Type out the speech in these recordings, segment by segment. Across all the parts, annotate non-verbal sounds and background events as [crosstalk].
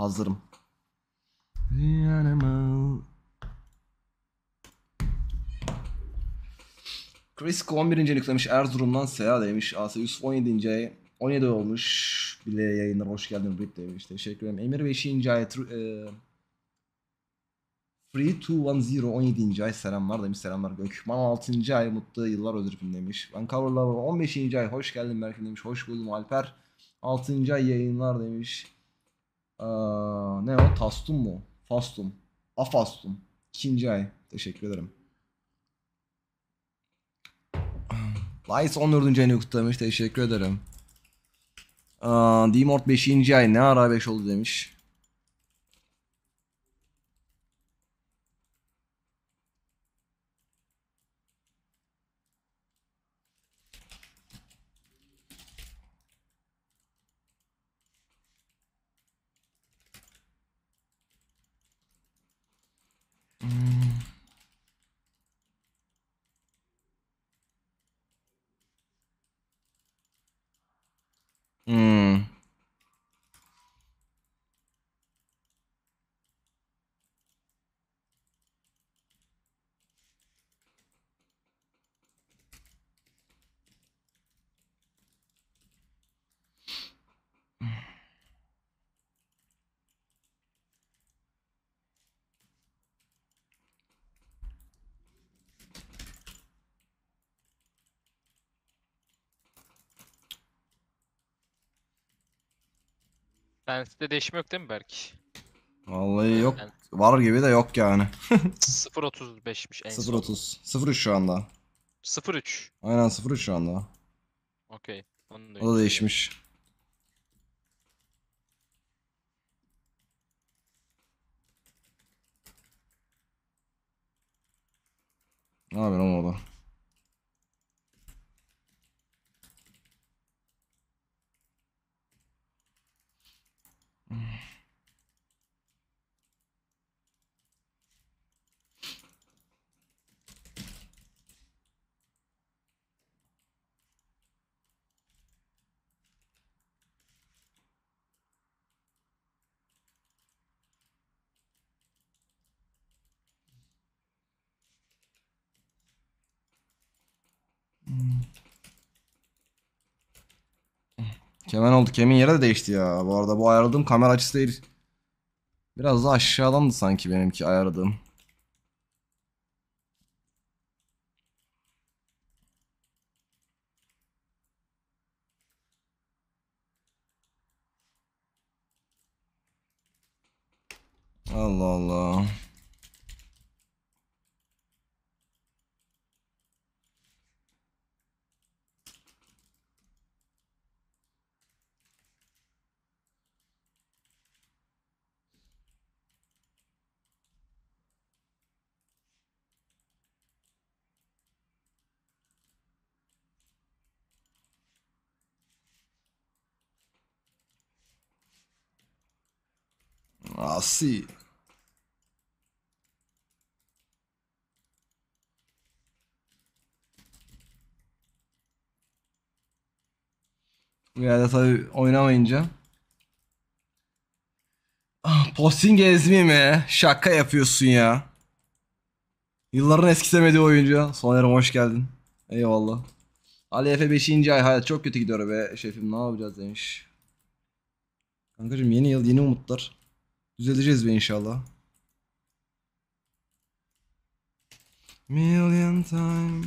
Hazırım. Animal. Chris 11. yüklemiş Erzurum'dan Seha demiş. AS Yusuf 17. ay 17 olmuş. Bile yayınlar hoş geldin Brit demiş. Teşekkür ederim. Emir 5. ay e, Free 210 17. ay selamlar demiş. Selamlar Gökman 6. ay mutlu yıllar özür demiş. Vancouver Lover 15. ay hoş geldin Berkin demiş. Hoş buldum Alper. 6. ay yayınlar demiş. Ee, ne o? Tastum mu? Fastum. Afastum. İkinci ay. Teşekkür ederim. Lights 14. ayını kutlamış. Teşekkür ederim. Ee, Dimort 5. ay. Ne ara 5 oldu demiş. Sense'de değişim yok değil mi Berk? Vallahi yok. Yani. Var gibi de yok yani. 0.35'miş [laughs] en son. 0.30. 0.3 şu anda. 0.3. Aynen 0.3 şu anda. Okey. O da değişmiş. Ne yapıyorsun Kemen oldu. Kemin yere de değişti ya. Bu arada bu ayarladığım kamera açısı değil. Biraz da aşağıdandı sanki benimki ayarladığım. Allah Allah. Asi. Bu yerde tabi oynamayınca. Ah, posting ezmi mi? Şaka yapıyorsun ya. Yılların eskisemediği oyuncu. Soner'im hoş geldin. Eyvallah. Ali Efe 5. ay hayat çok kötü gidiyor be şefim ne yapacağız demiş. Kankacım yeni yıl yeni umutlar. Düzeleceğiz be inşallah. Million time.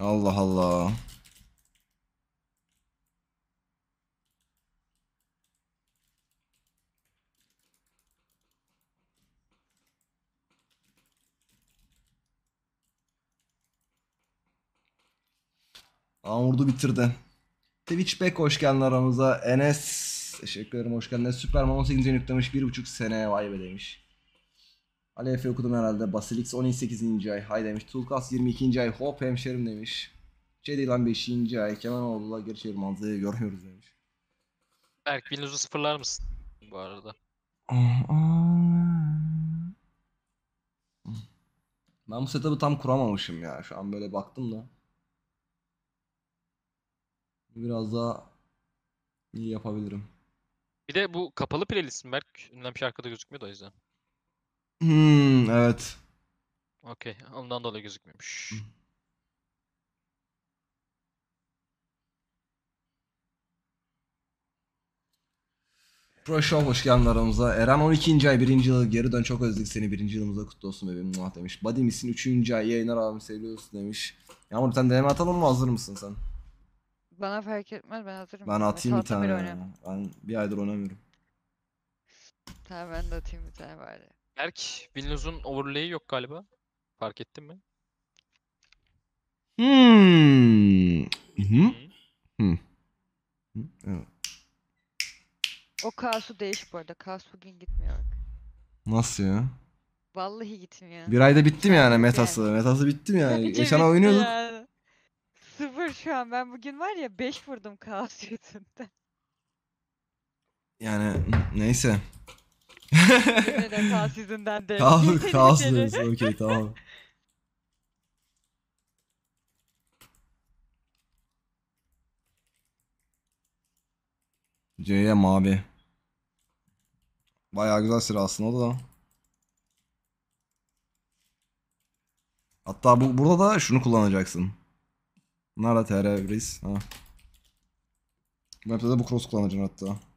Allah Allah. Amurdu bitirdi. Twitch Back hoş geldin aramıza. Enes teşekkür ederim hoş geldin. Süperman 18. yüklemiş 1.5 sene vay be demiş. Alefe okudum herhalde. Basilix 18. ay. Hay demiş. Tulkas 22. ay. Hop hemşerim demiş. Cedilan şey 5. ay. Kemaloğlu'la gerçeği manzayı görmüyoruz demiş. Berk binuzu sıfırlar mısın bu arada? Ben bu setup'ı tam kuramamışım ya. Şu an böyle baktım da. Biraz daha iyi yapabilirim. Bir de bu kapalı playlist mi Berk? Ünlem şarkıda gözükmüyor da o yüzden. Hmm, evet. Okey. Ondan dolayı gözükmemiş. Pro Show hoş geldin aramıza. Eren 12. ay 1. yıl geri dön. Çok özledik seni 1. yılımızda kutlu olsun bebeğim. Muah demiş. Buddy misin 3. ay yayınlar abim seviyorsun demiş. Yağmur sen deneme atalım mı? Hazır mısın sen? Bana fark etmez ben hazırım. Ben atayım bir tane. atabilirim. Ben bir aydır oynamıyorum. Tamam ben de atayım bir tane bari. Berk, Windows'un overlay'i yok galiba. Fark ettin mi? Hmm. Hmm. Hmm. Evet. O Kasu değiş bu arada. Kasu bugün gitmiyor Nasıl ya? Vallahi gitmiyor. Bir ayda bittim yani metası. Metası bittim yani. Bence Geçen ay oynuyorduk. yani. Sıfır şu an. Ben bugün var ya 5 vurdum Kasu yüzünden. Yani neyse. Yine de kaos yüzünden de. Kaos, kaos diyoruz. Okey tamam. C'ye mavi. Bayağı güzel sıra aslında da. Hatta bu burada da şunu kullanacaksın. Nara TR Breeze. Ha. Map'te de bu cross kullanacaksın hatta.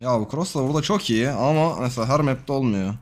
Ya bu crossover da çok iyi ama mesela her map'te olmuyor.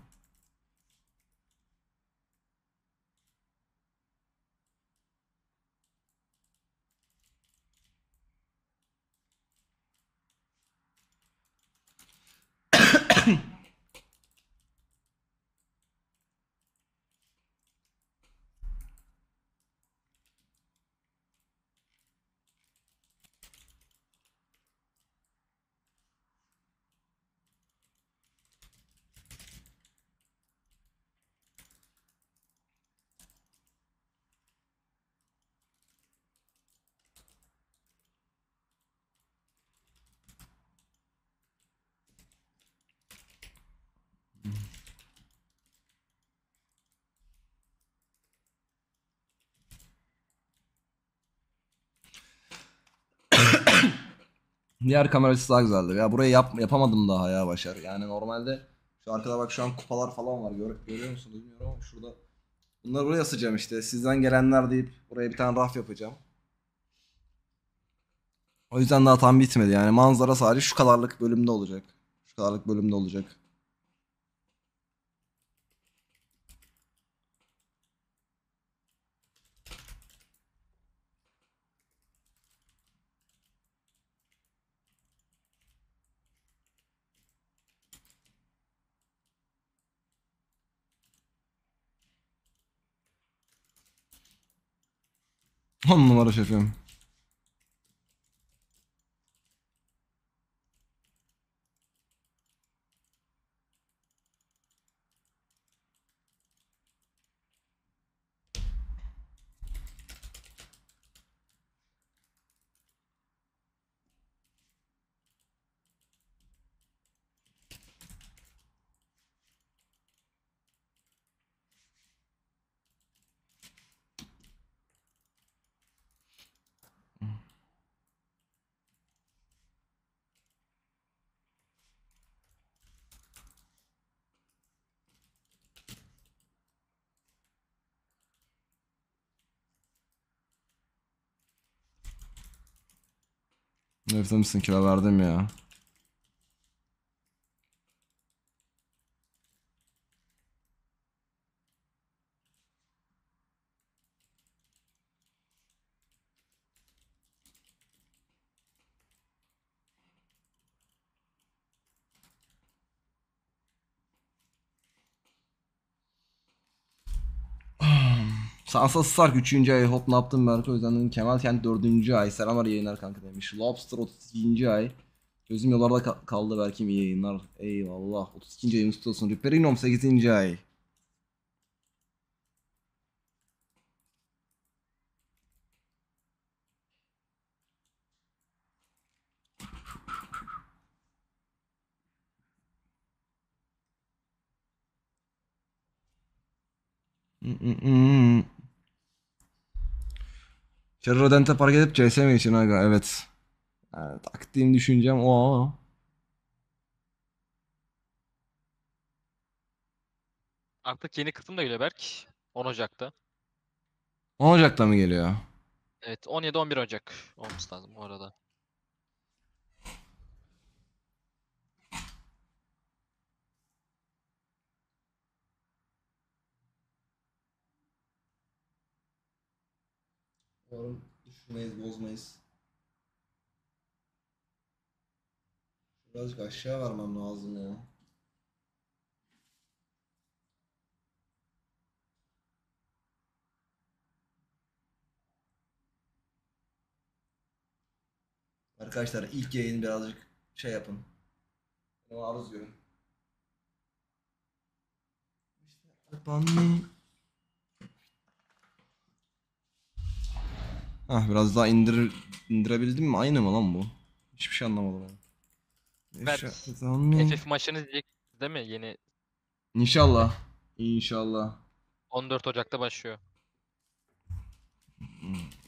Diğer kamera açısı daha güzeldi? Ya burayı yap, yapamadım daha ya Başar. Yani normalde şu arkada bak şu an kupalar falan var. Gör, görüyor musun bilmiyorum ama şurada. Bunları buraya asacağım işte. Sizden gelenler deyip buraya bir tane raf yapacağım. O yüzden daha tam bitmedi yani. Manzara sadece şu kadarlık bölümde olacak. Şu kadarlık bölümde olacak. 10 numara şefim. Ne yaptın mısın kira verdim ya. Sansa Stark 3. ay hop ne yaptın Merko Özden'in Kemal Kent 4. ay selamlar yayınlar kanka demiş. Lobster 32. ay. Gözüm yollarda ka kaldı belki mi yayınlar. Eyvallah 32. ayımız kutlu olsun. Riperinom 8. ay. Mm-mm-mm. Terrodent'e park edip CSM için aga evet. Yani, taktiğim düşüncem o. Artık yeni kısım da geliyor Berk. 10 Ocak'ta. 10 Ocak'ta mı geliyor? Evet 17-11 Ocak olması lazım bu arada. Umarım düşürmeyiz, bozmayız. Birazcık aşağı vermem lazım ya. Arkadaşlar ilk yayın birazcık şey yapın. Maruz görün. İşte, Ah biraz daha indir indirebildim mi? Aynı mı lan bu? Hiçbir şey anlamadım ben. Ver. FF maçını izleyeceksiniz değil mi? Yeni. İnşallah. İnşallah. 14 Ocak'ta başlıyor. Hmm.